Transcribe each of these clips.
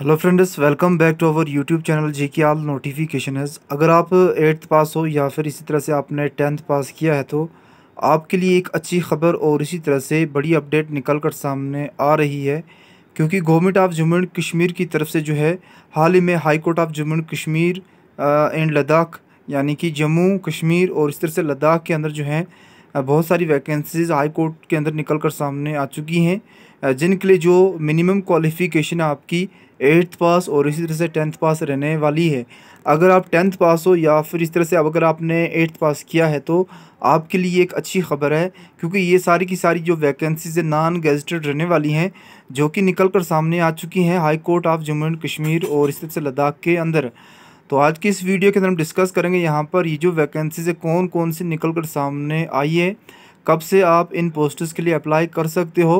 hello friends welcome back to our YouTube channel जी की all notification है अगर आप एट्थ पास हो या फिर इसी तरह से आपने टेंथ पास किया है तो आपके लिए एक अच्छी खबर और इसी तरह से बड़ी अपडेट निकल कर सामने आ रही है क्योंकि government of Jammu and Kashmir की तरफ से जो है हाल ही में high court of Jammu and Kashmir and Ladakh यानी कि जम्मू कश्मीर और इस तरह से लद्दाख के अंदर जो है बहुत सारी वैकेंसीज हाई कोर्ट के अंदर निकल कर सामने आ चुकी हैं जिनके लिए जो मिनिमम क्वालिफिकेशन आपकी एट्थ पास और इसी तरह से टेंथ पास रहने वाली है अगर आप टेंथ पास हो या फिर इस तरह से अब अगर आपने एट्थ पास किया है तो आपके लिए एक अच्छी खबर है क्योंकि ये सारी की सारी जो वैकेंसीज नॉन गजटेड रहने वाली हैं जो कि निकल कर सामने आ चुकी हैं high court of Jammu and Kashmir और इस तरह से लद्दाख के अंदर तो आज की इस वीडियो के अंदर हम डिस्कस करेंगे यहाँ पर ये जो वैकेंसीज है कौन कौन सी निकल कर सामने आई है कब से आप इन पोस्टर्स के लिए अप्लाई कर सकते हो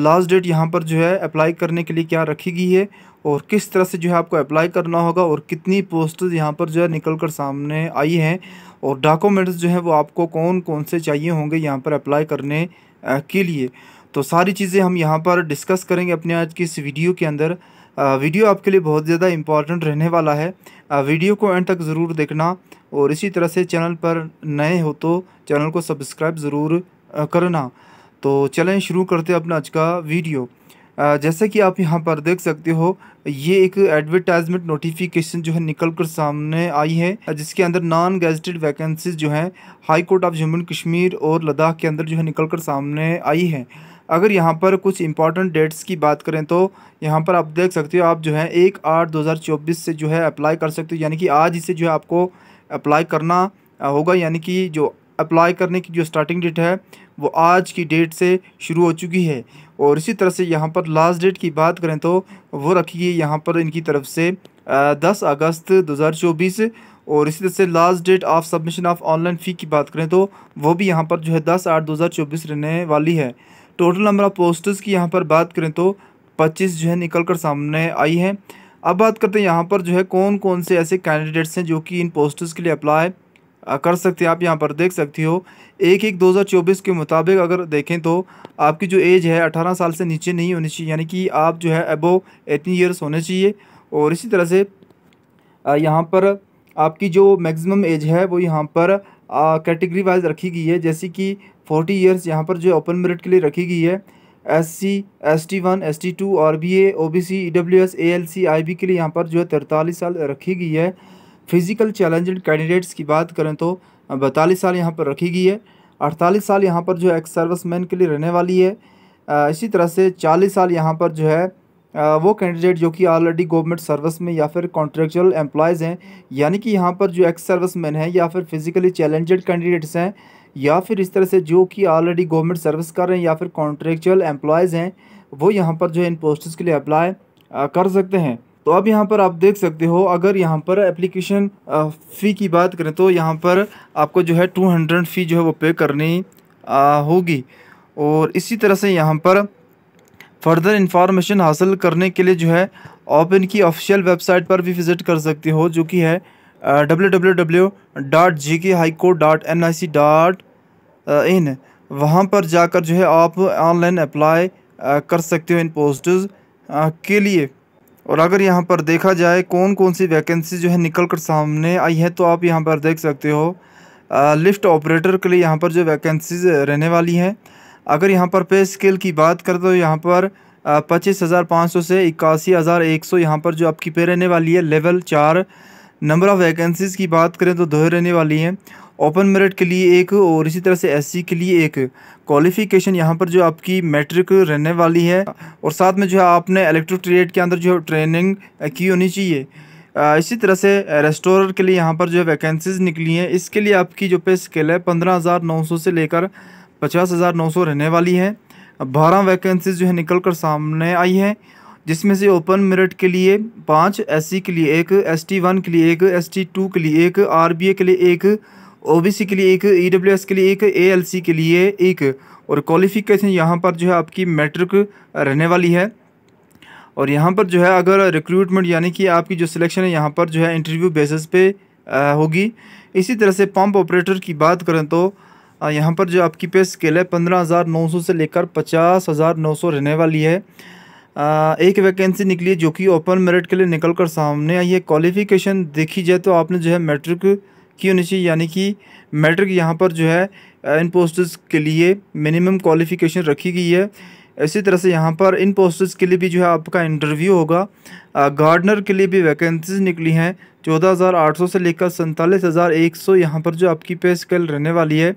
लास्ट डेट यहाँ पर जो है अप्लाई करने के लिए क्या रखी गई है और किस तरह से जो है आपको अप्लाई करना होगा और कितनी पोस्टर्स यहाँ पर जो है निकल कर सामने आई हैं और डॉक्यूमेंट्स जो हैं वो आपको कौन कौन से चाहिए होंगे यहाँ पर अप्लाई करने के लिए तो सारी चीज़ें हम यहाँ पर डिस्कस करेंगे अपने आज की इस वीडियो के अंदर वीडियो आपके लिए बहुत ज़्यादा इम्पॉर्टेंट रहने वाला है वीडियो को एंड तक ज़रूर देखना और इसी तरह से चैनल पर नए हो तो चैनल को सब्सक्राइब ज़रूर करना तो चलें शुरू करते अपना आज का वीडियो जैसे कि आप यहाँ पर देख सकते हो ये एक एडवर्टाइजमेंट नोटिफिकेशन जो है निकल कर सामने आई है जिसके अंदर नॉन गैजेटेड वैकेंसीज जो हैं high court of Jammu Kashmir और लद्दाख के अंदर जो है निकल कर सामने आई है अगर यहाँ पर कुछ इंपॉर्टेंट डेट्स की बात करें तो यहाँ पर आप देख सकते हो आप जो है एक आठ दो हज़ार चौबीस से जो है अप्लाई कर सकते हो यानी कि आज इसे जो है आपको अप्लाई करना होगा यानी कि जो अप्लाई करने की जो स्टार्टिंग डेट है वो आज की डेट से शुरू हो चुकी है और इसी तरह से यहाँ पर लास्ट डेट की बात करें तो वो रखी गई यहाँ पर इनकी तरफ से दस अगस्त दो हज़ार चौबीस और इसी तरह से last date of submission of online fee की बात करें तो वो भी यहाँ पर जो है दस आठ दो हज़ार चौबीस रहने वाली है टोटल नंबर ऑफ पोस्टर्स की यहाँ पर बात करें तो पच्चीस जो है निकल कर सामने आई है अब बात करते हैं यहाँ पर जो है कौन कौन से ऐसे कैंडिडेट्स हैं जो कि इन पोस्टर्स के लिए अप्लाई कर सकते हैं आप यहाँ पर देख सकती हो एक एक 2024 के मुताबिक अगर देखें तो आपकी जो एज है 18 साल से नीचे नहीं होनी चाहिए यानी कि आप जो है अबो एटीन ईयर्स होने चाहिए और इसी तरह से यहाँ पर आपकी जो मैक्सिमम एज है वो यहाँ पर कैटेगरी वाइज रखी गई है जैसे कि फोर्टी ईयर्स यहाँ पर जो ओपन मेरिट के लिए रखी गई है S C S T one S T two और B A O B C E W S A L C I B के लिए यहाँ पर जो है तिरतालीस साल रखी गई है फिजिकल चैलेंज कैंडिडेट्स की बात करें तो बैतालीस साल यहाँ पर रखी गई है अड़तालीस साल यहाँ पर जो है एक्स सर्विस मैन के लिए रहने वाली है इसी तरह से चालीस साल यहाँ पर जो है वो कैंडिडेट जो कि ऑलरेडी गवर्नमेंट सर्विस में या फिर कॉन्ट्रेक्चुअल एम्प्लॉयज़ हैं यानी कि यहाँ पर जो एक्स सर्विस मैन हैं या फिर फिज़िकली चैलेंजेड कैंडिडेट्स हैं या फिर इस तरह से जो कि ऑलरेडी गवर्नमेंट सर्विस कर रहे हैं या फिर कॉन्ट्रेक्चुअल एम्प्लॉयज़ हैं वो यहाँ पर जो है इन पोस्ट्स के लिए अप्लाई कर सकते हैं तो अब यहाँ पर आप देख सकते हो अगर यहाँ पर एप्लीकेशन फ़ी की बात करें तो यहाँ पर आपको जो है टू हंड्रेड फ़ी जो है वो पे करनी होगी और इसी तरह से यहाँ पर फर्दर इन्फॉर्मेशन हासिल करने के लिए जो है आप इनकी ऑफिशियल वेबसाइट पर भी विज़िट कर सकते हो जो कि है W W W G K dot N I C dot in वहाँ पर जाकर जो है आप ऑनलाइन अप्लाई कर सकते हो इन पोस्ट के लिए और अगर यहाँ पर देखा जाए कौन कौन सी वैकेंसी जो है निकल कर सामने आई है तो आप यहाँ पर देख सकते हो लिफ्ट ऑपरेटर के लिए यहाँ पर जो वैकेंसीज रहने वाली हैं अगर यहाँ पर पे स्केल की बात करें तो यहाँ पर पच्चीस हज़ार पाँच सौ से इक्यासी हज़ार एक सौ यहाँ पर जो आपकी पे रहने वाली है लेवल चार नंबर ऑफ़ वैकेंसीज़ की बात करें तो दो रहने वाली हैं ओपन मेरिट के लिए एक और इसी तरह से एससी के लिए एक क्वालिफिकेशन यहाँ पर जो आपकी मैट्रिक रहने वाली है और साथ में जो है आपने इलेक्ट्रोट्रेड के अंदर जो ट्रेनिंग की होनी चाहिए इसी तरह से रेस्टोरेंट के लिए यहाँ पर जो वैकेंसीज़ निकली हैं इसके लिए आपकी जो पे स्केल है पंद्रह हज़ार नौ सौ से लेकर पचास हज़ार नौ सौ रहने वाली है बारह वैकेंसीज जो है निकल कर सामने आई हैं जिसमें से ओपन मेरिट के लिए पाँच सी के लिए एक टी वन के लिए एक टी टू के लिए एक ए के लिए एक सी के लिए एक एस e के लिए एक सी के लिए एक और क्वालिफिकेशन यहाँ पर जो है आपकी मैट्रिक रहने वाली है और यहाँ पर जो है अगर रिक्रूटमेंट यानी कि आपकी जो सिलेक्शन है यहाँ पर जो है इंटरव्यू बेसिस पे होगी इसी तरह से पंप ऑपरेटर की बात करें तो यहाँ पर जो आपकी पे स्केल है पंद्रह हज़ार नौ सौ से लेकर पचास हज़ार नौ सौ रहने वाली है एक वैकेंसी निकली है जो कि ओपन मेरिट के लिए निकल कर सामने आई है क्वालिफ़िकेशन देखी जाए तो आपने जो है मैट्रिक की होनी चाहिए यानी कि मैट्रिक यहाँ पर जो है इन पोस्ट के लिए मिनिमम क्वालिफ़िकेशन रखी गई है इसी तरह से यहाँ पर इन पोस्ट के लिए भी जो है आपका इंटरव्यू होगा गार्डनर के लिए भी वैकेंसीज निकली हैं चौदह हज़ार आठ सौ से लेकर सैंतालीस हज़ार एक सौ यहाँ पर जो आपकी पे स्केल रहने वाली है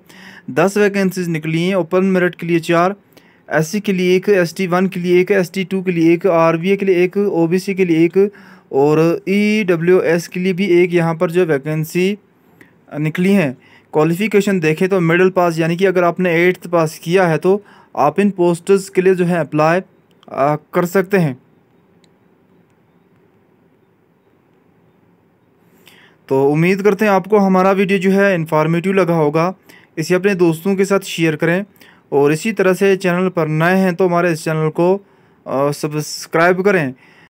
दस वैकेंसीज निकली हैं ओपन मेरिट के लिए चार एस के लिए एक एस वन के लिए एक एस टू के लिए एक आर के लिए एक ओ के लिए एक और ई e के लिए भी एक यहाँ पर जो वैकेंसी निकली हैं क्वालिफ़िकेशन देखें तो मिडिल पास यानी कि अगर आपने एट्थ पास किया है तो आप इन पोस्टर्स के लिए जो है अप्लाई कर सकते हैं तो उम्मीद करते हैं आपको हमारा वीडियो जो है इन्फॉर्मेटिव लगा होगा इसे अपने दोस्तों के साथ शेयर करें और इसी तरह से चैनल पर नए हैं तो हमारे इस चैनल को सब्सक्राइब करें